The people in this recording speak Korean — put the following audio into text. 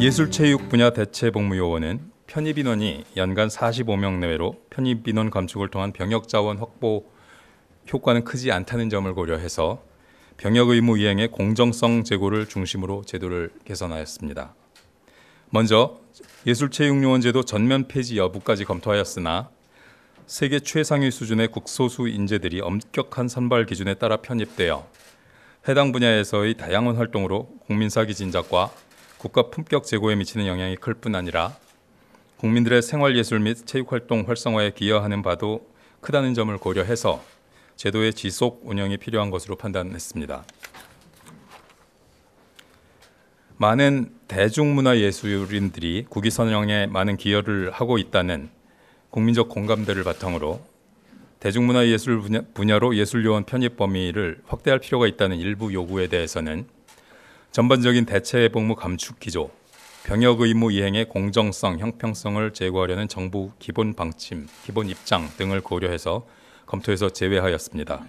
예술체육 분야 대체복무요원은 편입 인원이 연간 45명 내외로 편입 인원 감축을 통한 병역 자원 확보 효과는 크지 않다는 점을 고려해서 병역 의무 이행의 공정성 제고를 중심으로 제도를 개선하였습니다. 먼저 예술체육요원 제도 전면 폐지 여부까지 검토하였으나 세계 최상위 수준의 국소수 인재들이 엄격한 선발 기준에 따라 편입되어 해당 분야에서의 다양한 활동으로 국민사기 진작과 국가 품격 제고에 미치는 영향이 클 뿐 아니라 국민들의 생활 예술 및 체육 활동 활성화에 기여하는 바도 크다는 점을 고려해서 제도의 지속 운영이 필요한 것으로 판단했습니다. 많은 대중문화 예술인들이 국위 선양에 많은 기여를 하고 있다는 국민적 공감대를 바탕으로 대중문화 예술 분야, 로 예술요원 편입 범위를 확대할 필요가 있다는 일부 요구에 대해서는 전반적인 대체 복무 감축 기조, 병역 의무 이행의 공정성, 형평성을 제고하려는 정부 기본 방침, 기본 입장 등을 고려해서 검토해서 제외하였습니다.